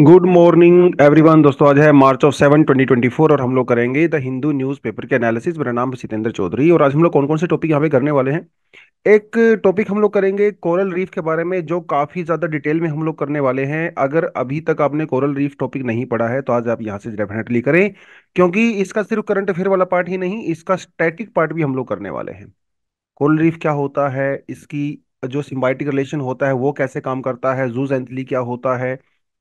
good morning everyone दोस्तों आज है March of seven twenty twenty four और हम लोग करेंगे द हिंदू न्यूज़ पेपर के एनालिसिस मेरा नाम सितेंद्र चौधरी और आज हम लोग कौन कौन से टॉपिक यहाँ पे करने वाले हैं एक टॉपिक हम लोग करेंगे कोरल रीफ के बारे में जो काफ़ी ज़्यादा डिटेल में हम लोग करने वाले हैं अगर अभी तक आपने कोरल रीफ टॉपिक नहीं पढ़ा है तो आज आप यहाँ से डेफिनेटली करें क्योंकि इसका सिर्फ करंट अफेयर वाला पार्ट ही नहीं इसका स्टैटिक पार्ट भी हम लोग करने वाले हैं कोरल रीफ क्या होता है इसकी जो सिम्बाइटिक रिलेशन होता है वो कैसे काम करता है जूज एंथली क्या होता है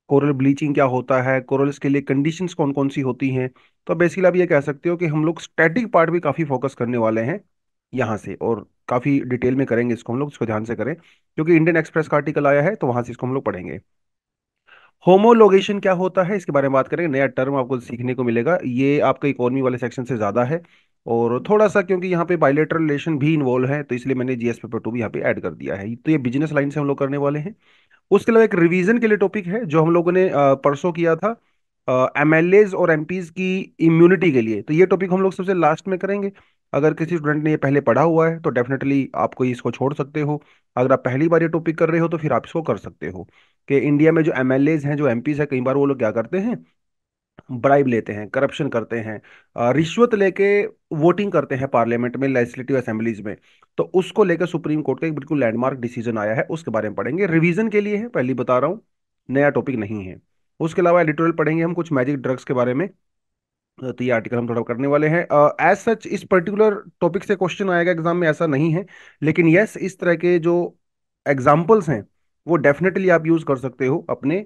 कोरल ब्लीचिंग क्या होता है कोरल्स के लिए कंडीशंस कौन कौन सी होती हैं तो बेसिकली आप ये कह सकते हो कि हम लोग स्टैटिक पार्ट भी काफ़ी फोकस करने वाले हैं यहाँ से और काफ़ी डिटेल में करेंगे इसको हम लोग इसको ध्यान से करें क्योंकि इंडियन एक्सप्रेस का आर्टिकल आया है तो वहाँ से इसको हम लोग पढ़ेंगे होमोलोगेशन क्या होता है इसके बारे में बात करेंगे नया टर्म आपको सीखने को मिलेगा ये आपका इकोनॉमी वाले सेक्शन से ज़्यादा है और थोड़ा सा क्योंकि यहाँ पे बायोलेटरल रिलेशन भी इन्वॉल्व है तो इसलिए मैंने जीएस पेपर टू भी यहाँ पे ऐड कर दिया है तो ये बिजनेस लाइन से हम लोग करने वाले हैं उसके अलावा एक रिवीजन के लिए टॉपिक है जो हम लोगों ने परसों किया था एम और एम की इम्यूनिटी के लिए तो ये टॉपिक हम लोग सबसे लास्ट में करेंगे अगर किसी स्टूडेंट ने ये पहले पढ़ा हुआ है तो डेफिनेटली आपको इसको छोड़ सकते हो अगर आप पहली बार ये टॉपिक कर रहे हो तो फिर आप इसको कर सकते हो कि इंडिया में जो एम हैं जो एम हैं कई बार वो लोग क्या करते हैं ब्राइब लेते हैं करप्शन करते हैं रिश्वत लेके वोटिंग करते हैं पार्लियामेंट में लेजिस्लेटिव असेंबलीज में तो उसको लेकर सुप्रीम कोर्ट का एक बिल्कुल लैंडमार्क डिसीजन आया है उसके बारे में पढ़ेंगे रिवीजन के लिए है पहले बता रहा हूँ नया टॉपिक नहीं है उसके अलावा एडिटोरियल पढ़ेंगे हम कुछ मैजिक ड्रग्स के बारे में तो ये आर्टिकल हम थोड़ा करने वाले हैं एज सच इस पर्टिकुलर टॉपिक से क्वेश्चन आएगा एग्जाम में ऐसा नहीं है लेकिन यस इस तरह के जो एग्जाम्पल्स हैं वो डेफिनेटली आप यूज़ कर सकते हो अपने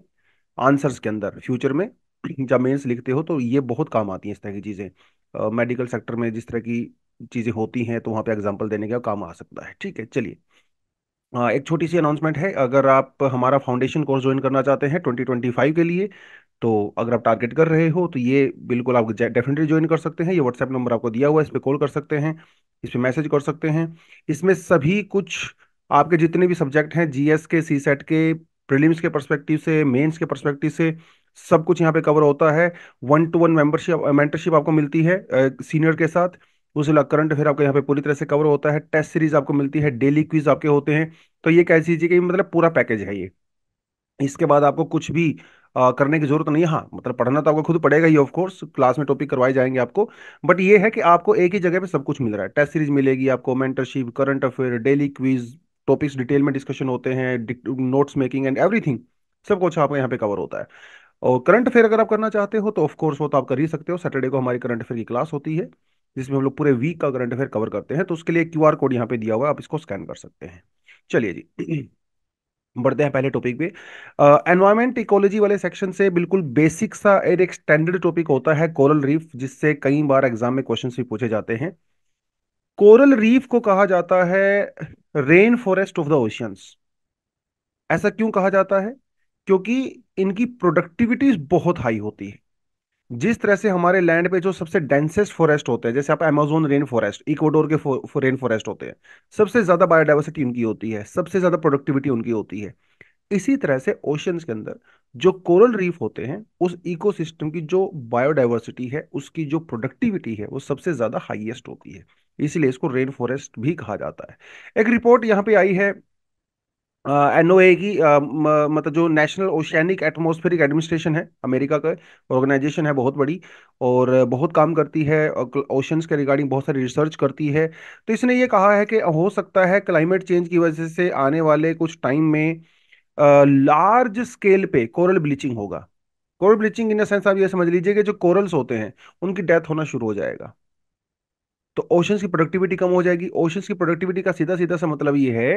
आंसर्स के अंदर फ्यूचर में जब मेन्स लिखते हो तो ये बहुत काम आती हैं इस तरह की चीज़ें मेडिकल सेक्टर में जिस तरह की चीज़ें होती हैं तो वहाँ पे एग्जांपल देने का काम आ सकता है ठीक है चलिए एक छोटी सी अनाउंसमेंट है अगर आप हमारा फाउंडेशन कोर्स ज्वाइन करना चाहते हैं फाइव के लिए तो अगर आप टारगेट कर रहे हो तो ये बिल्कुल आप डेफिनेटली ज्वाइन कर सकते हैं ये व्हाट्सएप नंबर आपको दिया हुआ है इस पर कॉल कर सकते हैं इस पर मैसेज कर सकते हैं इसमें सभी कुछ आपके जितने भी सब्जेक्ट हैं जीएस e के सी सेट के प्रिलिम्स के परस्पेक्टिव से मेंस के परस्पेक्टिव से सब कुछ यहाँ पे कवर होता है one to one membership mentorship आपको मिलती है सीनियर के साथ उसके अलावा करंट अफेयर आपको यहाँ पे पूरी तरह से कवर होता है टेस्ट सीरीज आपको मिलती है डेली क्विज आपके होते हैं तो ये कह दीजिए कि मतलब पूरा पैकेज है ये इसके बाद आपको कुछ भी आ, करने की जरूरत नहीं है हाँ मतलब पढ़ना तो आपको खुद पड़ेगा ही ऑफ कोर्स क्लास में टॉपिक करवाए जाएंगे आपको बट ये है कि आपको एक ही जगह पे सब कुछ मिल रहा है टेस्ट सीरीज मिलेगी आपको mentorship current affair daily quiz topics detail में डिस्कशन होते हैं नोट्स मेकिंग एंड एवरीथिंग सब कुछ आपको यहाँ पे कवर होता है और करंट अफेयर अगर आप करना चाहते हो तो ऑफकोर्स वो तो आप कर ही सकते हो सैटरडे को हमारी करंट अफेयर की क्लास होती है जिसमें हम लोग पूरे वीक का करंट अफेयर कवर करते हैं तो उसके लिए क्यू कोड यहाँ पे दिया हुआ है आप इसको स्कैन कर सकते हैं चलिए जी बढ़ते हैं पहले टॉपिक पे एनवायरमेंट इकोलॉजी वाले सेक्शन से बिल्कुल बेसिक सा एक स्टैंडर्ड टॉपिक होता है कोरल रीफ जिससे कई बार एग्जाम में क्वेश्चन भी पूछे जाते हैं कोरल रीफ को कहा जाता है rain forest of the oceans ऐसा क्यों कहा जाता है क्योंकि इनकी प्रोडक्टिविटी बहुत हाई होती है जिस तरह से हमारे लैंड पे जो सबसे डेंसेस्ट फॉरेस्ट होते हैं जैसे आप एमेजोन रेन फॉरेस्ट इक्वाडोर के फो, रेन फॉरेस्ट होते हैं सबसे ज़्यादा बायोडाइवर्सिटी उनकी होती है सबसे ज़्यादा प्रोडक्टिविटी उनकी होती है इसी तरह से ओशंस के अंदर जो कोरल रीफ होते हैं उस इकोसिस्टम की जो बायोडाइवर्सिटी है उसकी जो प्रोडक्टिविटी है वो सबसे ज़्यादा हाइएस्ट होती है इसीलिए इसको रेन फॉरेस्ट भी कहा जाता है एक रिपोर्ट यहाँ पे आई है एन ओ ए की uh, मतलब जो नेशनल ओशियनिक एटमोस्फेरिक एडमिनिस्ट्रेशन है अमेरिका का ऑर्गेनाइजेशन है बहुत बड़ी और बहुत काम करती है ओशंस के रिगार्डिंग बहुत सारी रिसर्च करती है तो इसने ये कहा है कि हो सकता है क्लाइमेट चेंज की वजह से आने वाले कुछ टाइम में लार्ज uh, स्केल पे कोरल ब्लीचिंग होगा coral bleaching in the sense आप ये समझ लीजिए कि जो कोरल्स होते हैं उनकी डेथ होना शुरू हो जाएगा तो ओशंस की प्रोडक्टिविटी कम हो जाएगी ओशंस की प्रोडक्टिविटी का सीधा सीधा सा मतलब ये है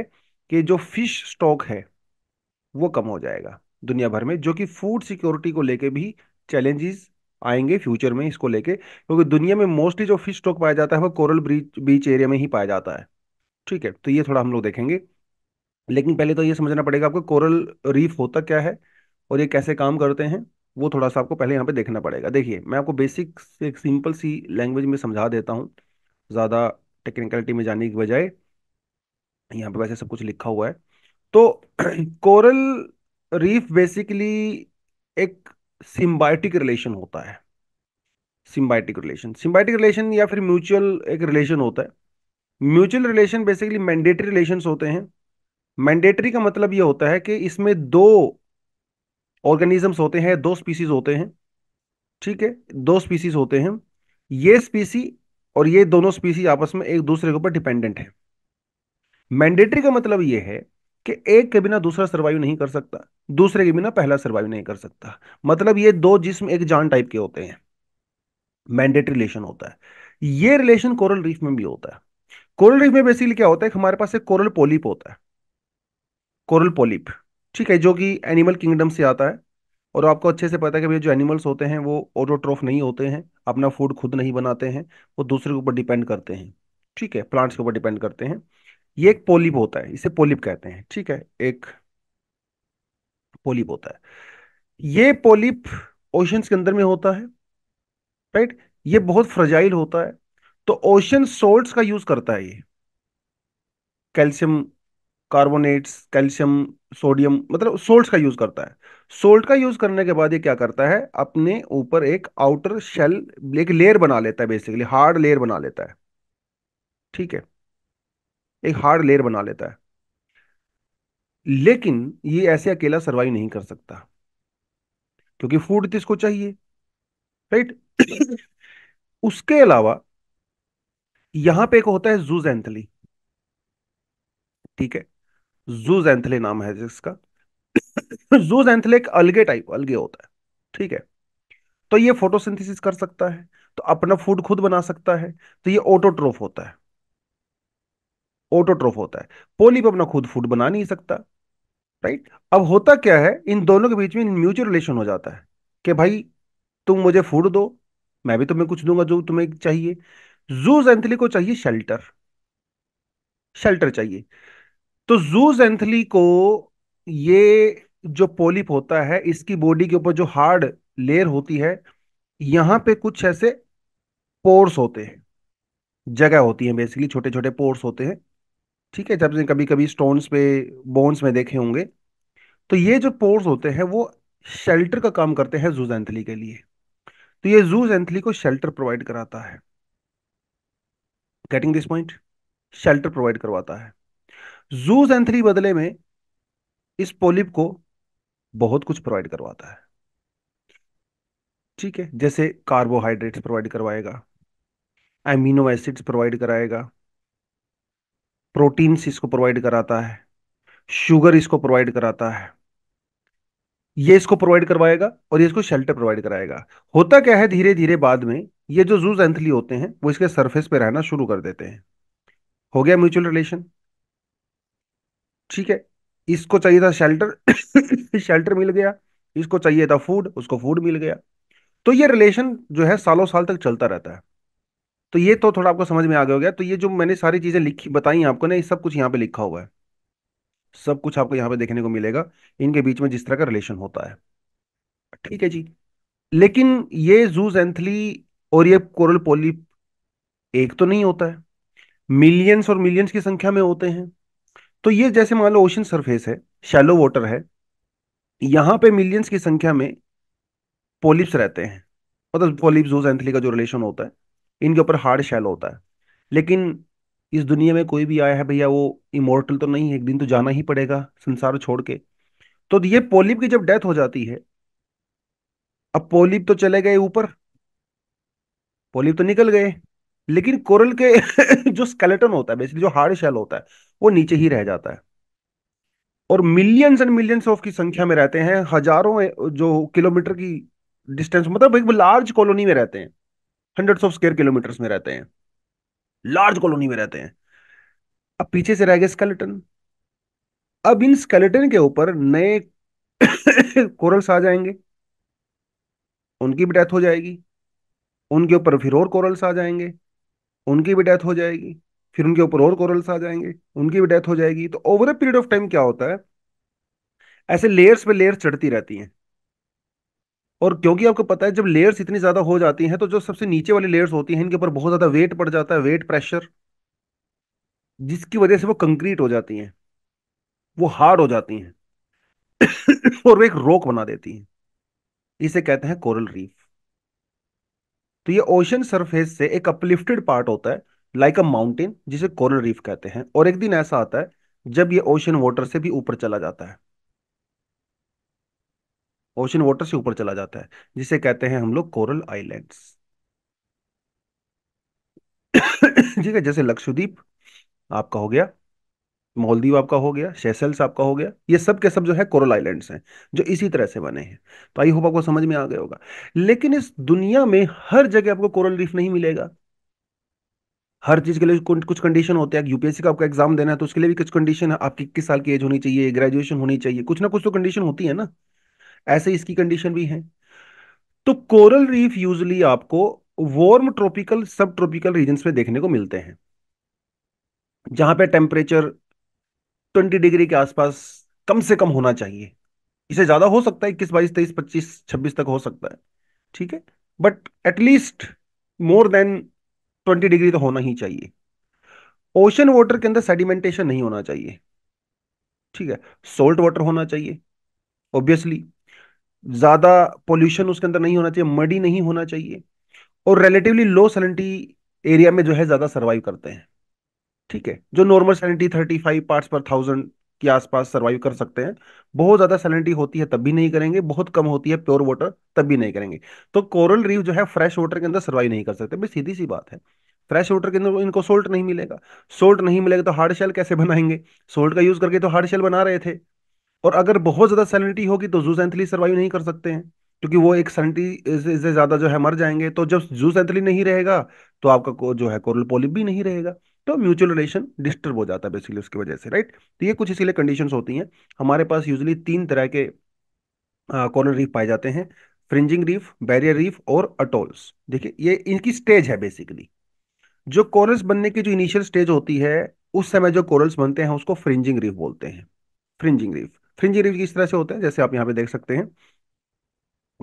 कि जो फिश स्टॉक है वो कम हो जाएगा दुनिया भर में जो कि फूड सिक्योरिटी को लेके भी चैलेंजेस आएंगे फ्यूचर में इसको लेके क्योंकि दुनिया में मोस्टली जो फिश स्टॉक पाया जाता है वो कोरल ब्रीच बीच एरिया में ही पाया जाता है ठीक है तो ये थोड़ा हम लोग देखेंगे लेकिन पहले तो ये समझना पड़ेगा आपको कोरल रीफ होता क्या है और ये कैसे काम करते हैं वो थोड़ा सा आपको पहले यहाँ पे देखना पड़ेगा देखिए मैं आपको बेसिक एक सिंपल सी लैंग्वेज में समझा देता हूँ ज़्यादा टेक्निकलिटी में जाने की बजाय यहाँ पे वैसे सब कुछ लिखा हुआ है तो कोरल रीफ बेसिकली एक सिम्बायोटिक रिलेशन होता है सिम्बायोटिक रिलेशन सिम्बायोटिक रिलेशन या फिर म्यूचुअल एक रिलेशन होता है mutual relation basically mandatory relation होते हैं मैंडेटरी का मतलब यह होता है कि इसमें दो ऑर्गेनिजम्स होते हैं दो स्पीसीज होते हैं ठीक है दो स्पीसीज होते हैं ये स्पीसी और ये दोनों स्पीसी आपस में एक दूसरे के ऊपर डिपेंडेंट है मैंडेटरी का मतलब यह है कि एक के बिना दूसरा सर्वाइव नहीं कर सकता दूसरे के बिना पहला सर्वाइव नहीं कर सकता मतलब ये दो जिसम एक जान टाइप के होते हैं मैंडेटरी रिलेशन होता है ये रिलेशन कोरल रीफ में भी होता है कोरल रीफ में बेसिकली क्या होता है हमारे पास एक कोरल पोलिप होता है कोरल पोलिप ठीक है जो कि एनिमल किंगडम से आता है और आपको अच्छे से पता है कि भैया जो एनिमल्स होते हैं वो ऑटोट्रोफ नहीं होते हैं अपना फूड खुद नहीं बनाते हैं वो दूसरे के ऊपर डिपेंड करते हैं ठीक है प्लांट्स के ऊपर डिपेंड करते हैं ये एक पोलिप होता है इसे पोलिप कहते हैं ठीक है एक पोलिप होता है ये पोलिप ओशंस के अंदर में होता है राइट ये बहुत फ्रजाइल होता है तो ओशन सोल्ट का यूज करता है ये कैल्शियम कार्बोनेट्स कैल्शियम सोडियम मतलब सोल्ट का यूज करता है सोल्ट का यूज करने के बाद ये क्या करता है अपने ऊपर एक आउटर शेल एक लेयर बना लेता है बेसिकली हार्ड लेयर बना लेता है ठीक है एक हार्ड लेयर बना लेता है लेकिन ये ऐसे अकेला सर्वाइव नहीं कर सकता क्योंकि फूड तो इसको चाहिए राइट उसके अलावा यहां पे एक होता है एंथली ठीक है एंथले नाम है जिसका एंथले एक अलगे टाइप अलगे होता है ठीक है तो ये फोटोसिंथेसिस कर सकता है तो अपना फूड खुद बना सकता है तो ये ऑटोट्रोफ होता है ऑटोट्रोफ होता है पोलिप अपना खुद फूड बना नहीं सकता राइट अब होता क्या है इन दोनों के बीच में म्यूचुअल रिलेशन हो जाता है कि भाई तुम मुझे फूड दो मैं भी तुम्हें कुछ दूंगा जो तुम्हें चाहिए जूस एंथली को चाहिए शेल्टर शेल्टर चाहिए तो जूस एंथली को ये जो पोलिप होता है इसकी बॉडी के ऊपर जो हार्ड लेयर होती है यहां पे कुछ ऐसे पोर्स होते हैं जगह होती है बेसिकली छोटे छोटे पोर्स होते हैं ठीक है जब से कभी कभी स्टोन्स पे बोन्स में देखे होंगे तो ये जो पोर्स होते हैं वो शेल्टर का काम करते हैं जूज एंथली के लिए तो ये जूज एंथली को शेल्टर प्रोवाइड कराता है getting this point shelter provide करवाता है जूज एंथली बदले में इस पोलिप को बहुत कुछ प्रोवाइड करवाता है ठीक है जैसे कार्बोहाइड्रेट्स प्रोवाइड करवाएगा एमिनो एसिड्स प्रोवाइड कराएगा प्रोटीन्स इसको प्रोवाइड कराता है शुगर इसको प्रोवाइड कराता है ये इसको प्रोवाइड करवाएगा और ये इसको शेल्टर प्रोवाइड कराएगा होता क्या है धीरे धीरे बाद में ये जो जूज एंथली होते हैं वो इसके सरफेस पे रहना शुरू कर देते हैं हो गया म्यूचुअल रिलेशन ठीक है इसको चाहिए था शेल्टर शेल्टर मिल गया इसको चाहिए था फूड उसको फूड मिल गया तो ये रिलेशन जो है सालों साल तक चलता रहता है तो ये तो थोड़ा आपको समझ में आ गया होगा तो ये जो मैंने सारी चीज़ें लिखी बताई आपको ना ये सब कुछ यहाँ पे लिखा हुआ है सब कुछ आपको यहाँ पे देखने को मिलेगा इनके बीच में जिस तरह का रिलेशन होता है ठीक है जी लेकिन ये जूज एंथली और ये कोरल पोली एक तो नहीं होता है मिलियंस और मिलियंस की संख्या में होते हैं तो ये जैसे मान लो ओशन सरफेस है शैलो वाटर है यहाँ पे मिलियंस की संख्या में पोलिप्स रहते हैं मतलब पोलिप्स जूज एंथली का जो रिलेशन होता है इनके ऊपर हार्ड शेल होता है लेकिन इस दुनिया में कोई भी आया है भैया वो इमोर्टल तो नहीं है एक दिन तो जाना ही पड़ेगा संसार छोड़ के तो ये पोलिप की जब डेथ हो जाती है अब पोलिप तो चले गए ऊपर पोलिप तो निकल गए लेकिन कोरल के जो स्केलेटन होता है बेसिकली जो हार्ड शेल होता है वो नीचे ही रह जाता है और मिलियंस एंड मिलियंस ऑफ की संख्या में रहते हैं हजारों जो किलोमीटर की डिस्टेंस मतलब एक लार्ज कॉलोनी में रहते हैं हंड्रेड्स ऑफ स्क्र किलोमीटर में रहते हैं लार्ज कॉलोनी में रहते हैं अब पीछे से रह गए स्केलेटन अब इन स्केलेटन के ऊपर नए कोरल्स आ जाएंगे उनकी भी डेथ हो जाएगी उनके ऊपर फिर और कोरल्स आ जाएंगे उनकी भी डेथ हो जाएगी फिर उनके ऊपर और कोरल्स आ जाएंगे उनकी भी डेथ हो जाएगी तो over a period of time क्या होता है ऐसे लेयर्स पे लेयर्स चढ़ती रहती हैं और क्योंकि आपको पता है जब लेयर्स इतनी ज़्यादा हो जाती हैं तो जो सबसे नीचे वाली लेयर्स होती हैं इनके ऊपर बहुत ज़्यादा वेट पड़ जाता है वेट प्रेशर जिसकी वजह से वो कंक्रीट हो जाती हैं वो हार्ड हो जाती हैं और वो एक रोक बना देती हैं इसे कहते हैं कोरल रीफ तो ये ओशन सरफेस से एक अपलिफ्टेड पार्ट होता है लाइक अ माउंटेन जिसे कोरल रीफ कहते हैं और एक दिन ऐसा आता है जब ये ओशन वाटर से भी ऊपर चला जाता है ओशन वाटर से ऊपर चला जाता है जिसे कहते हैं हम लोग कोरल आइलैंड्स ठीक है जैसे लक्षद्वीप आपका हो गया मालदीव आपका हो गया शेसल्स आपका हो गया ये सब के सब जो है कोरल आइलैंड्स हैं जो इसी तरह से बने हैं तो आई होप आपको समझ में आ गया होगा लेकिन इस दुनिया में हर जगह आपको कोरल रीफ नहीं मिलेगा हर चीज़ के लिए कुछ कंडीशन होते हैं यूपीएससी का आपको एग्जाम देना है तो उसके लिए भी कुछ कंडीशन है आपकी इक्कीस साल की एज होनी चाहिए ग्रेजुएशन होनी चाहिए कुछ ना कुछ तो कंडीशन होती है ना ऐसे इसकी कंडीशन भी है तो कोरल रीफ यूजली आपको warm tropical sub tropical region में देखने को मिलते हैं जहां पे टेम्परेचर 20 डिग्री के आसपास कम से कम होना चाहिए इसे ज्यादा हो सकता है इक्कीस बाईस तेईस पच्चीस छब्बीस तक हो सकता है ठीक है but at least more than twenty degree तो होना ही चाहिए ओशन वाटर के अंदर सेडिमेंटेशन नहीं होना चाहिए ठीक है सोल्ट वाटर होना चाहिए ऑब्वियसली ज़्यादा पोल्यूशन उसके अंदर नहीं होना चाहिए मडी नहीं होना चाहिए और रिलेटिवली लो सेलेंटी एरिया में जो है ज़्यादा सर्वाइव करते हैं ठीक है जो normal salinity thirty five parts per thousand के आसपास सर्वाइव कर सकते हैं बहुत ज़्यादा सेलेंटी होती है तब भी नहीं करेंगे बहुत कम होती है प्योर वाटर तब भी नहीं करेंगे तो कोरल रीव जो है फ्रेश वाटर के अंदर सर्वाइव नहीं कर सकते भाई सीधी सी बात है फ्रेश वाटर के अंदर इनको सोल्ट नहीं मिलेगा सोल्ट नहीं मिलेगा तो हार्ड शेल कैसे बनाएंगे सोल्ट का यूज़ करके तो हार्ड शेल बना रहे थे और अगर बहुत ज्यादा सैलिनिटी होगी तो जूस एंथली सर्वाइव नहीं कर सकते हैं क्योंकि वो एक सैलिनिटी से ज्यादा जो है मर जाएंगे तो जब जूस एंथली नहीं रहेगा तो आपका जो है कोरल पॉलिप भी नहीं रहेगा तो म्यूचुअल रिलेशन डिस्टर्ब हो जाता है बेसिकली उसकी वजह से राइट तो ये कुछ इसीलिए कंडीशंस होती हैं हमारे पास यूजली तीन तरह के कॉर्नर रीफ पाए जाते हैं फ्रिंजिंग रीफ बैरियर रीफ और अटोल्स देखिए ये इनकी स्टेज है बेसिकली जो कोरल्स बनने की जो इनिशियल स्टेज होती है उस समय जो कोरल्स बनते हैं उसको फ्रिंजिंग रीफ बोलते हैं फ्रिंजिंग रीफ फ्रिंज रिव्ज किस तरह से होते हैं जैसे आप यहाँ पे देख सकते हैं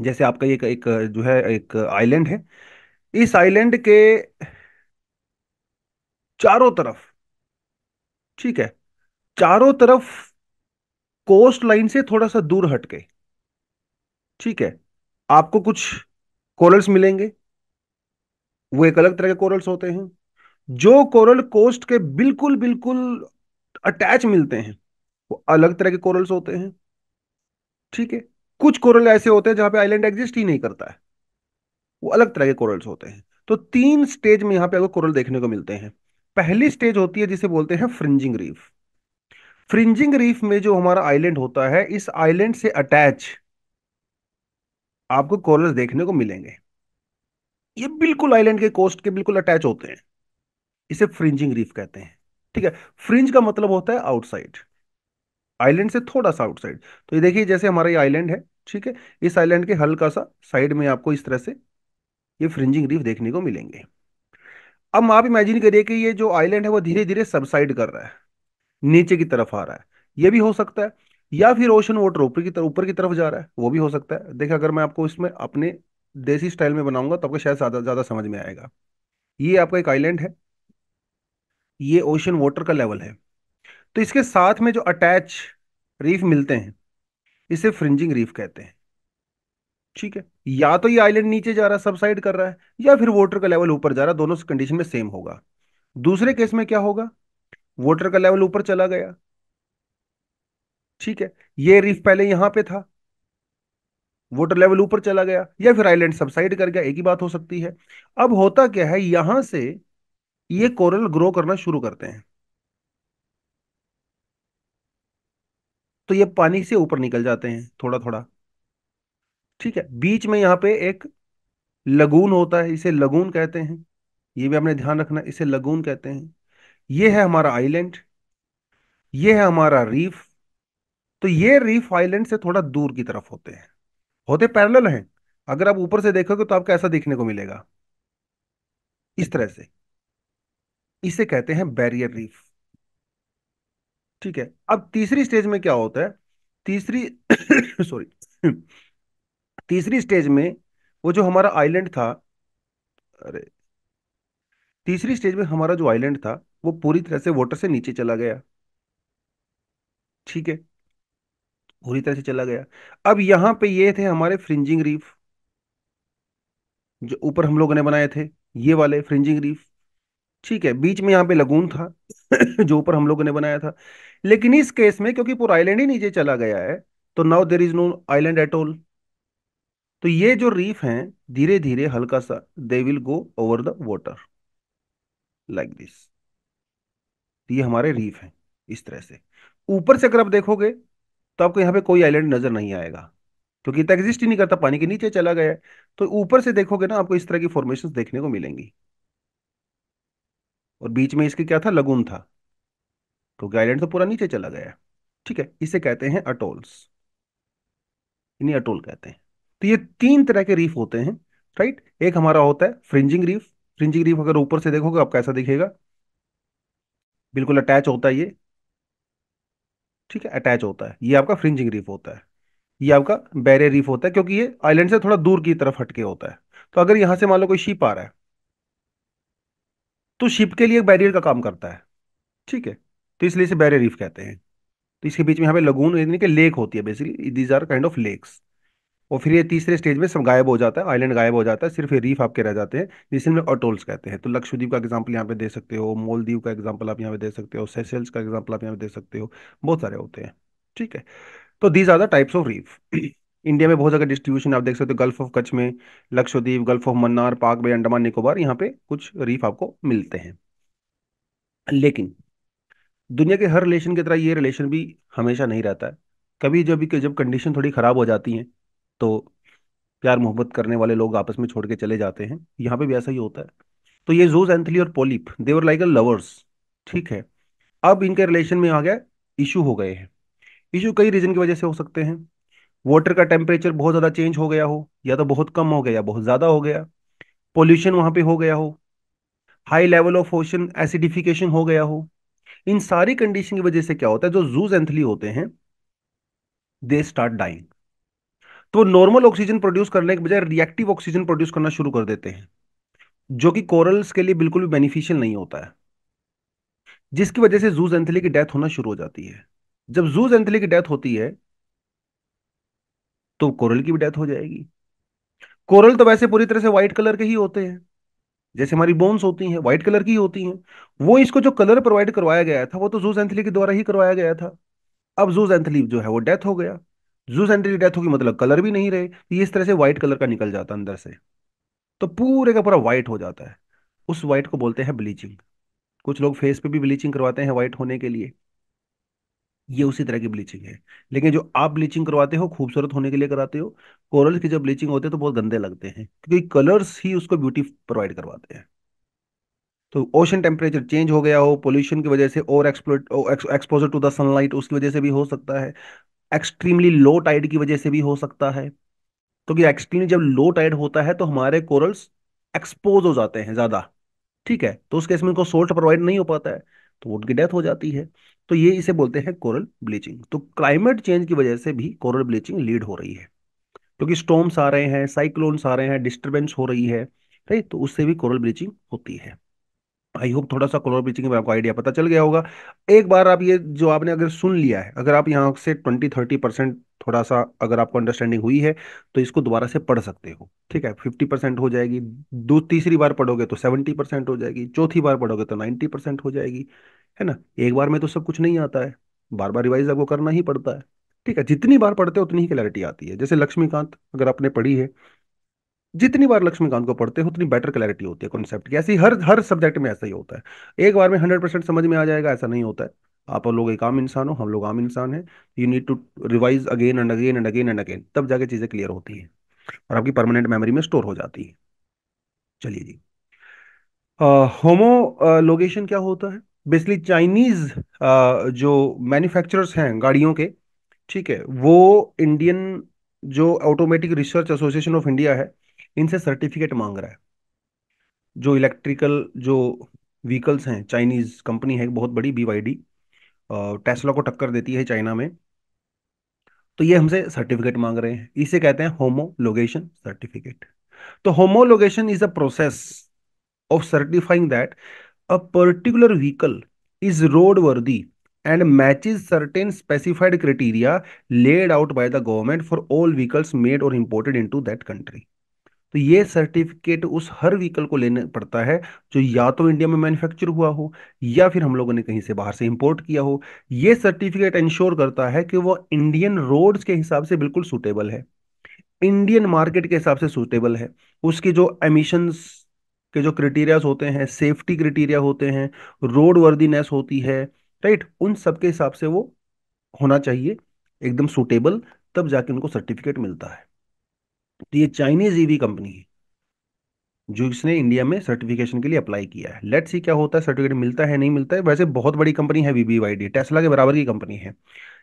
जैसे आपका ये एक जो है एक आइलैंड है इस आइलैंड के चारों तरफ ठीक है चारों तरफ कोस्ट लाइन से थोड़ा सा दूर हटके ठीक है आपको कुछ कोरल्स मिलेंगे वो एक अलग तरह के कोरल्स होते हैं जो कोरल कोस्ट के बिल्कुल बिल्कुल अटैच मिलते हैं वो अलग तरह के कोरल्स होते हैं ठीक है कुछ कोरल ऐसे होते हैं जहां पे आइलैंड एग्जिस्ट ही नहीं करता है वो अलग तरह के कोरल्स होते हैं तो तीन स्टेज में यहां पे आपको कोरल देखने को मिलते हैं पहली स्टेज होती है जिसे बोलते हैं फ्रिंजिंग रीफ फ्रिंजिंग रीफ में जो हमारा आइलैंड होता है इस आइलैंड से अटैच आपको कोरल देखने को मिलेंगे ये बिल्कुल आइलैंड के कोस्ट के बिल्कुल अटैच होते हैं इसे फ्रिंजिंग रीफ कहते हैं ठीक है फ्रिंज का मतलब होता है आउटसाइड आइलैंड से थोड़ा सा आउटसाइड तो ये देखिए जैसे हमारा ये आइलैंड है ठीक है इस आइलैंड के हल्का सा साइड में आपको इस तरह से ये फ्रिंजिंग रीफ देखने को मिलेंगे अब आप इमेजिन करिए कि ये जो आइलैंड है वो धीरे धीरे सबसाइड कर रहा है नीचे की तरफ आ रहा है ये भी हो सकता है या फिर ओशन वाटर ऊपर की तरफ ऊपर की तरफ जा रहा है वो भी हो सकता है देखिए अगर मैं आपको इसमें अपने देसी स्टाइल में बनाऊंगा तो आपको शायद ज़्यादा ज्यादा समझ में आएगा ये आपका एक आइलैंड है ये ओशन वाटर का लेवल है तो इसके साथ में जो अटैच रीफ मिलते हैं इसे फ्रिंजिंग रीफ कहते हैं ठीक है या तो ये आइलैंड नीचे जा रहा है सबसाइड कर रहा है या फिर वाटर का लेवल ऊपर जा रहा है दोनों कंडीशन में सेम होगा दूसरे केस में क्या होगा वाटर का लेवल ऊपर चला गया ठीक है ये रीफ पहले यहां पे था वाटर लेवल ऊपर चला गया या फिर आइलैंड सबसाइड कर गया एक ही बात हो सकती है अब होता क्या है यहां से ये कोरल ग्रो करना शुरू करते हैं तो ये पानी से ऊपर निकल जाते हैं थोड़ा थोड़ा ठीक है बीच में यहाँ पे एक लगून होता है इसे लगून कहते हैं ये भी आपने ध्यान रखना इसे लगून कहते हैं ये है हमारा आइलैंड ये है हमारा रीफ तो ये रीफ आइलैंड से थोड़ा दूर की तरफ होते हैं होते पैरेलल हैं अगर आप ऊपर से देखोगे तो आपको ऐसा देखने को मिलेगा इस तरह से इसे कहते हैं बैरियर रीफ ठीक है अब तीसरी स्टेज में क्या होता है तीसरी सॉरी तीसरी स्टेज में वो जो हमारा आइलैंड था अरे तीसरी स्टेज में हमारा जो आइलैंड था वो पूरी तरह से वाटर से नीचे चला गया ठीक है पूरी तरह से चला गया अब यहां पे ये थे हमारे फ्रिंजिंग रीफ जो ऊपर हम लोगों ने बनाए थे ये वाले फ्रिंजिंग रीफ ठीक है बीच में यहां पे लगून था जो ऊपर हम लोगों ने बनाया था लेकिन इस केस में क्योंकि पूरा आइलैंड ही नीचे चला गया है तो now there is no island at all तो ये जो रीफ हैं धीरे धीरे हल्का सा they will go over the water like this ये हमारे रीफ हैं इस तरह से ऊपर से अगर आप देखोगे तो आपको यहां पे कोई आइलैंड नजर नहीं आएगा क्योंकि इतना तो एग्जिस्ट ही नहीं करता पानी के नीचे चला गया है तो ऊपर से देखोगे ना आपको इस तरह की फॉर्मेशन देखने को मिलेंगी और बीच में इसके क्या था लगून था क्योंकि तो आइलैंड तो पूरा नीचे चला गया ठीक है इसे कहते हैं अटोल्स इन्हें अटोल कहते हैं तो ये तीन तरह के रीफ होते हैं राइट एक हमारा होता है फ्रिंजिंग रीफ फ्रिंजिंग रीफ अगर ऊपर से देखोगे आप कैसा दिखेगा बिल्कुल अटैच होता है ये ठीक है अटैच होता है ये आपका फ्रिंजिंग रीफ होता है ये आपका बैरियर रीफ होता है क्योंकि ये आइलैंड से थोड़ा दूर की तरफ हटके होता है तो अगर यहां से मान लो कोई शिप आ रहा है तो शिप के लिए बैरियर का काम करता है ठीक है तो इसलिए इसे बैरियर रीफ कहते हैं तो इसके बीच में यहाँ पे लगून यानी कि लेक होती है basically these are kind of lakes और फिर ये तीसरे स्टेज में सब गायब हो जाता है आइलैंड गायब हो जाता है सिर्फ ये रीफ आपके रह जाते हैं जिसे हम अटोल्स कहते हैं तो लक्षद्वीप का एग्जाम्पल यहाँ पे दे सकते हो मोलदीव का एग्जाम्पल आप यहाँ पे दे सकते हो सेसेल्स का एग्जाम्पल आप यहाँ पे दे सकते हो बहुत सारे होते हैं ठीक है तो these are the types of reef India में बहुत ज्यादा डिस्ट्रीब्यूशन आप देख सकते हो गल्फ ऑफ कच्छ में लक्षद्वीप गल्फ ऑफ मन्नार पाक बे अंडमान निकोबार यहाँ पे कुछ रीफ आपको मिलते हैं लेकिन दुनिया के हर रिलेशन की तरह ये रिलेशन भी हमेशा नहीं रहता है कभी जब जब कंडीशन थोड़ी ख़राब हो जाती हैं तो प्यार मोहब्बत करने वाले लोग आपस में छोड़ के चले जाते हैं यहाँ पे भी ऐसा ही होता है तो ये जोज एंथली और polyp they're like a lovers ठीक है अब इनके रिलेशन में आ गया इशू हो गए हैं इशू कई रीज़न की वजह से हो सकते हैं वाटर का टेम्परेचर बहुत ज़्यादा चेंज हो गया हो या तो बहुत कम हो गया या बहुत ज़्यादा हो गया पोल्यूशन वहां पे हो गया हो high level of ocean acidification हो गया हो इन सारी कंडीशन की वजह से क्या होता है जो जूज एंथली होते हैं दे स्टार्ट डाइंग तो नॉर्मल ऑक्सीजन प्रोड्यूस करने के बजाय रिएक्टिव ऑक्सीजन प्रोड्यूस करना शुरू कर देते हैं जो कि कोरल्स के लिए बिल्कुल भी बेनिफिशियल नहीं होता है जिसकी वजह से जूज एंथली की डेथ होना शुरू हो जाती है जब जूज एंथली की डेथ होती है तो कोरल की भी डेथ हो जाएगी कोरल तो वैसे पूरी तरह से व्हाइट कलर के ही होते हैं जैसे हमारी बोन्स होती हैं व्हाइट कलर की होती हैं वो इसको जो कलर प्रोवाइड करवाया गया था वो तो जूस एंथली के द्वारा ही करवाया गया था अब जूस एंथली जो है वो डेथ हो गया जूस एंथली डेथ होगी मतलब कलर भी नहीं रहे ये इस तरह से व्हाइट कलर का निकल जाता अंदर से तो पूरे का पूरा व्हाइट हो जाता है उस व्हाइट को बोलते हैं ब्लीचिंग कुछ लोग फेस पे भी ब्लीचिंग करवाते हैं व्हाइट होने के लिए ये उसी तरह की ब्लीचिंग है लेकिन जो आप ब्लीचिंग करवाते हो खूबसूरत होने के लिए कराते हो कोरल की जब ब्लीचिंग होते हैं तो बहुत गंदे लगते हैं क्योंकि कलर्स ही उसको ब्यूटी प्रोवाइड करवाते हैं तो ओशन टेम्परेचर चेंज हो गया हो पोल्यूशन की वजह से और एक्सपोजर टू द सनलाइट उसकी वजह से भी हो सकता है एक्सट्रीमली लो टाइड की वजह से भी हो सकता है तो एक्सट्रीमली जब लो टाइड होता है तो हमारे कोरल्स एक्सपोज हो जाते हैं ज़्यादा ठीक है तो उस केस में इनको सोर्स प्रोवाइड नहीं हो पाता है तो वो उनकी डेथ हो जाती है तो ये इसे बोलते हैं कोरल ब्लीचिंग तो क्लाइमेट चेंज की वजह से भी कोरल ब्लीचिंग लीड हो रही है क्योंकि स्टोम्स आ रहे हैं साइक्लोन्स आ रहे हैं डिस्टर्बेंस हो रही है तो उससे भी कोरल ब्लीचिंग होती है आई होप थोड़ा सा कलर ब्लीचिंग में आपको आइडिया पता चल गया होगा एक बार आप ये जो आपने अगर सुन लिया है अगर आप यहाँ से ट्वेंटी थर्टी परसेंट थोड़ा सा अगर आपको अंडरस्टैंडिंग हुई है तो इसको दोबारा से पढ़ सकते हो ठीक है फिफ्टी परसेंट हो जाएगी दो तीसरी बार पढ़ोगे तो सेवेंटी परसेंट हो जाएगी चौथी बार पढ़ोगे तो नाइन्टी परसेंट हो जाएगी है ना एक बार में तो सब कुछ नहीं आता है बार बार रिवाइज आपको करना ही पड़ता है ठीक है जितनी बार पढ़ते हो उतनी ही क्लैरिटी आती है जैसे लक्ष्मीकांत अगर आपने पढ़ी है जितनी बार लक्ष्मीकांत को पढ़ते हो उतनी बेटर क्लैरिटी होती है कॉन्सेप्ट की ऐसी हर हर सब्जेक्ट में ऐसा ही होता है एक बार में हंड्रेड परसेंट समझ में आ जाएगा ऐसा नहीं होता है आप लोग एक आम इंसान हो हम लोग आम इंसान है you need to revise again and again and again and again तब जाके चीज़ें क्लियर होती हैं और आपकी परमानेंट मेमोरी में स्टोर हो जाती है चलिए जी होमो लोकेशन क्या होता है बेसिकली चाइनीज जो मैन्युफैक्चरर्स हैं गाड़ियों के ठीक है वो इंडियन जो automatic research association of India है इनसे सर्टिफिकेट मांग रहा है जो इलेक्ट्रिकल जो व्हीकल्स हैं चाइनीज़ कंपनी है बहुत बड़ी बीवाईडी टेस्ला को टक्कर देती है चाइना में तो ये हमसे सर्टिफिकेट मांग रहे हैं इसे कहते हैं होमोलोगेशन सर्टिफिकेट तो homologation is a process of certifying that a particular vehicle is roadworthy and is certain specified specified laid out by the government for all vehicles made और imported in to that country तो ये certificate उस हर vehicle को लेना पड़ता है जो या तो इंडिया में मैन्युफैक्चर हुआ हो या फिर हम लोगों ने कहीं से बाहर से इंपोर्ट किया हो ये सर्टिफिकेट इंश्योर करता है कि वो इंडियन रोड्स के हिसाब से बिल्कुल सूटेबल है इंडियन मार्केट के हिसाब से सूटेबल है उसके जो एमिशंस के जो क्रिटेरियाज होते हैं सेफ्टी क्रिटेरिया होते हैं रोड वर्दीनेस होती है राइट उन सब के हिसाब से वो होना चाहिए एकदम सूटेबल तब जाके उनको सर्टिफिकेट मिलता है तो ये चाइनीज ईवी कंपनी है जो इसने इंडिया में सर्टिफिकेशन के लिए अप्लाई किया है लेट्स सी क्या होता है सर्टिफिकेट मिलता है नहीं मिलता है वैसे बहुत बड़ी कंपनी है वीवीवाईडी टेस्ला के बराबर की कंपनी है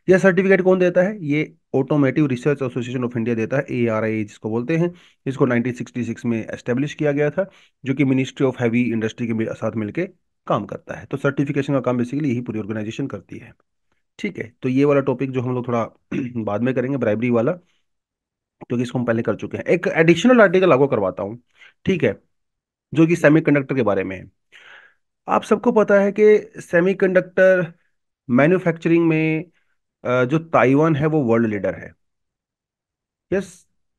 यह सर्टिफिकेट कौन देता है ये automotive research association of India देता है ए जिसको बोलते हैं जिसको 1966 में एस्टेब्लिश किया गया था जो कि मिनिस्ट्री ऑफ हैवी इंडस्ट्री के साथ मिलकर काम करता है तो सर्टिफिकेशन का काम बेसिकली यही पूरी ऑर्गेनाइजेशन करती है ठीक है तो ये वाला टॉपिक जो हम लोग थोड़ा बाद में करेंगे ब्राइबरी वाला क्योंकि इसको हम पहले कर चुके हैं एक एडिशनल आर्टिकल लागू करवाता हूं ठीक है जो कि सेमीकंडक्टर के बारे में है आप सबको पता है कि सेमीकंडक्टर मैन्युफैक्चरिंग में जो ताइवान है वो वर्ल्ड लीडर है यस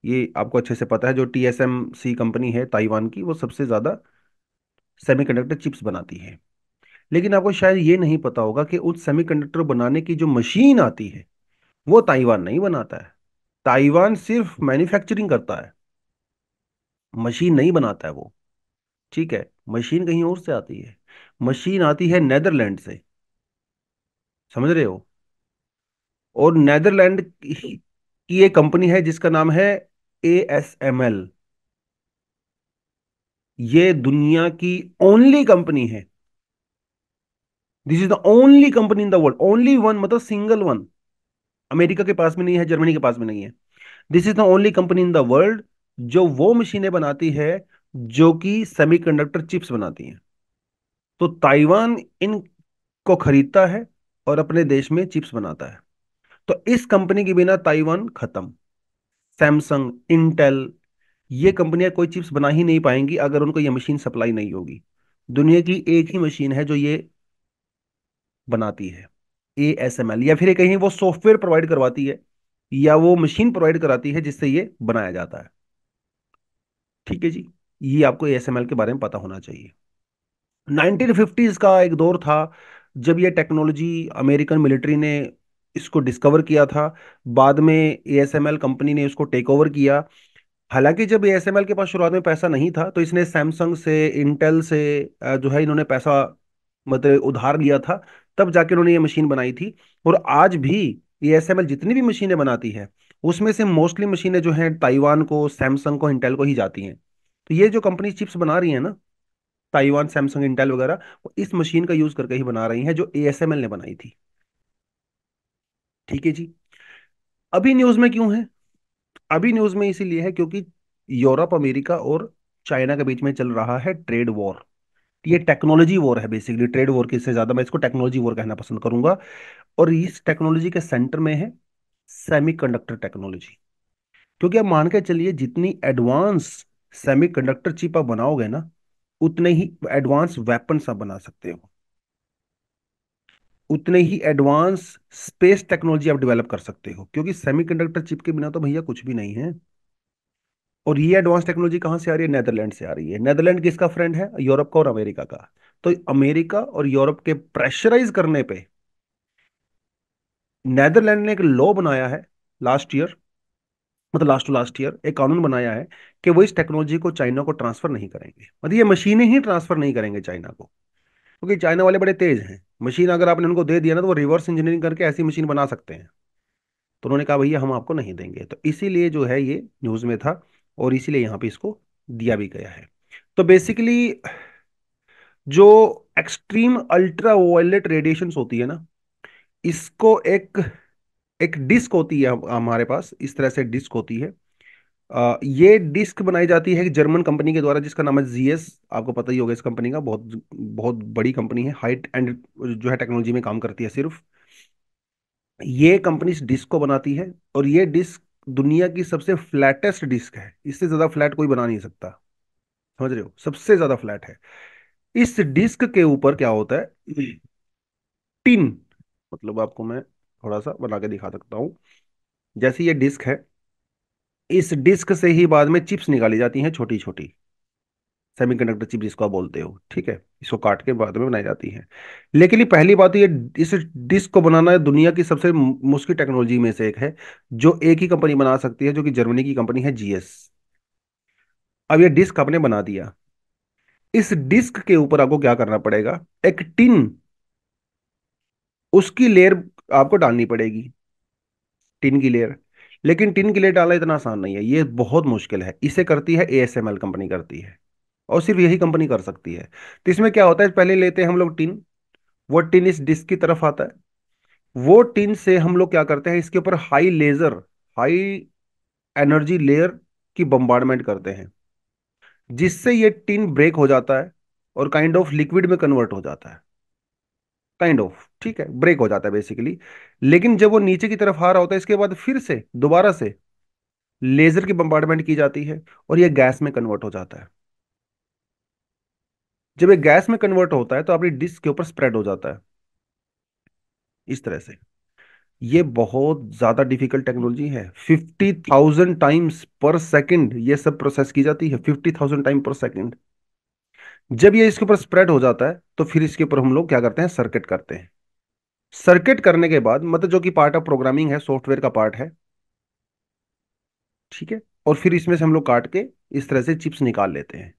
ये आपको अच्छे से पता है जो टीएसएमसी कंपनी है ताइवान की वो सबसे ज़्यादा सेमीकंडक्टर चिप्स बनाती है लेकिन आपको शायद ये नहीं पता होगा कि उस सेमीकंडक्टर बनाने की जो मशीन आती है वो ताइवान नहीं बनाता है ताइवान सिर्फ मैन्युफैक्चरिंग करता है मशीन नहीं बनाता है वो ठीक है मशीन कहीं और से आती है मशीन आती है नेदरलैंड से समझ रहे हो और नेदरलैंड की एक कंपनी है जिसका नाम है ए एस एम एल ये दुनिया की ओनली कंपनी है this is the only company in the world only one मतलब सिंगल वन अमेरिका के पास में नहीं है जर्मनी के पास में नहीं है this is the only company in the world जो वो मशीनें बनाती है जो कि सेमीकंडक्टर चिप्स बनाती हैं तो ताइवान इनको खरीदता है और अपने देश में चिप्स बनाता है तो इस कंपनी के बिना ताइवान खत्म सैमसंग इंटेल ये कंपनियां कोई चिप्स बना ही नहीं पाएंगी अगर उनको ये मशीन सप्लाई नहीं होगी दुनिया की एक ही मशीन है जो ये बनाती है ए एस एम एल या फिर कहीं वो सॉफ्टवेयर प्रोवाइड करवाती है या वो मशीन प्रोवाइड कराती है जिससे ये बनाया जाता है ठीक है जी ये आपको ए एस एम एल के बारे में पता होना चाहिए फिफ्टीज का एक दौर था जब ये टेक्नोलॉजी अमेरिकन मिलिट्री ने इसको डिस्कवर किया था बाद में A S M L company ने इसको टेक ओवर किया हालांकि जब ए एस एम एल के पास शुरुआत में पैसा नहीं था तो इसने सैमसंग से इंटेल से जो है इन्होंने पैसा मतलब उधार लिया था तब जाके उन्होंने ये मशीन बनाई थी और आज भी ये एस जितनी भी मशीनें बनाती है उसमें से मोस्टली मशीनें जो हैं ताइवान को सैमसंग को इंटेल को ही जाती हैं तो ये जो कंपनी चिप्स बना रही है ना ताइवान सैमसंग इंटेल वगैरह वो इस मशीन का यूज करके ही बना रही हैं जो ए ने बनाई थी ठीक है जी अभी न्यूज में क्यों है अभी न्यूज में इसीलिए है क्योंकि यूरोप अमेरिका और चाइना के बीच में चल रहा है ट्रेड वॉर ये टेक्नोलॉजी वॉर है बेसिकली ट्रेड वॉर की इससे ज़्यादा मैं इसको टेक्नोलॉजी वॉर कहना पसंद करूंगा और इस टेक्नोलॉजी के सेंटर में है सेमीकंडक्टर टेक्नोलॉजी क्योंकि आप मान के चलिए जितनी एडवांस सेमीकंडक्टर चिप आप बनाओगे ना उतने ही एडवांस वेपन आप बना सकते हो उतने ही एडवांस स्पेस टेक्नोलॉजी आप डेवलप कर सकते हो क्योंकि सेमीकंडक्टर चिप के बिना तो भैया कुछ भी नहीं है और ये एडवांस टेक्नोलॉजी कहाँ से आ रही है नेदरलैंड से आ रही है नेदरलैंड किसका फ्रेंड है यूरोप का और अमेरिका का तो अमेरिका और यूरोप के प्रेशराइज करने पे नेदरलैंड ने एक लॉ बनाया है लास्ट ईयर मतलब लास्ट टू लास्ट ईयर एक कानून बनाया है कि वो इस टेक्नोलॉजी को चाइना को ट्रांसफर नहीं करेंगे मतलब ये मशीनें ही ट्रांसफर नहीं करेंगे चाइना को क्योंकि तो चाइना वाले बड़े तेज हैं मशीन अगर आपने उनको दे दिया ना तो वो रिवर्स इंजीनियरिंग करके ऐसी मशीन बना सकते हैं तो उन्होंने कहा भैया हम आपको नहीं देंगे तो इसीलिए जो है ये न्यूज़ में था और इसीलिए यहाँ पे इसको दिया भी गया है तो बेसिकली जो एक्सट्रीम अल्ट्रा वायलेट रेडिएशन होती है ना इसको एक एक डिस्क होती है हमारे पास इस तरह से डिस्क होती है आ, ये डिस्क बनाई जाती है एक जर्मन कंपनी के द्वारा जिसका नाम है जीएस आपको पता ही होगा इस कंपनी का बहुत बहुत बड़ी कंपनी है हाइट एंड जो है टेक्नोलॉजी में काम करती है सिर्फ ये कंपनी इस डिस्क को बनाती है और ये डिस्क दुनिया की सबसे फ्लैटेस्ट डिस्क है इससे ज़्यादा फ्लैट कोई बना नहीं सकता समझ रहे हो सबसे ज़्यादा फ्लैट है इस डिस्क के ऊपर क्या होता है टिन मतलब आपको मैं थोड़ा सा बना के दिखा सकता हूं जैसे ये डिस्क है इस डिस्क से ही बाद में चिप्स निकाली जाती हैं छोटी छोटी सेमीकंडक्टर चिप जिसको आप बोलते हो ठीक है इसको काट के बाद में बनाई जाती है लेकिन ये पहली बात तो ये इस डिस्क को बनाना दुनिया की सबसे मुश्किल टेक्नोलॉजी में से एक है जो एक ही कंपनी बना सकती है जो कि जर्मनी की कंपनी है जीएस अब ये डिस्क आपने बना दिया इस डिस्क के ऊपर आपको क्या करना पड़ेगा एक टिन उसकी लेयर आपको डालनी पड़ेगी टिन की लेयर लेकिन टिन की लेयर डालना इतना आसान नहीं है ये बहुत मुश्किल है इसे करती है एएसएमएल कंपनी करती है और सिर्फ यही कंपनी कर सकती है तो इसमें क्या होता है पहले लेते हैं हम लोग टिन वो टिन इस डिस्क की तरफ आता है वो टिन से हम लोग क्या करते हैं इसके ऊपर high laser high energy layer की बम्बार्डमेंट करते हैं जिससे ये टिन ब्रेक हो जाता है और काइंड ऑफ लिक्विड में कन्वर्ट हो जाता है काइंड ऑफ ठीक है ब्रेक हो जाता है बेसिकली लेकिन जब वो नीचे की तरफ आ रहा होता है इसके बाद फिर से दोबारा से लेजर की बम्बार्डमेंट की जाती है और ये गैस में कन्वर्ट हो जाता है जब ये गैस में कन्वर्ट होता है तो अपनी डिस्क के ऊपर स्प्रेड हो जाता है इस तरह से ये बहुत ज्यादा डिफिकल्ट टेक्नोलॉजी है fifty thousand times per second ये सब प्रोसेस की जाती है fifty thousand time per second जब ये इसके ऊपर स्प्रेड हो जाता है तो फिर इसके ऊपर हम लोग क्या करते हैं सर्किट करते हैं सर्किट करने के बाद मतलब जो कि पार्ट ऑफ प्रोग्रामिंग है सॉफ्टवेयर का पार्ट है ठीक है और फिर इसमें से हम लोग काट के इस तरह से चिप्स निकाल लेते हैं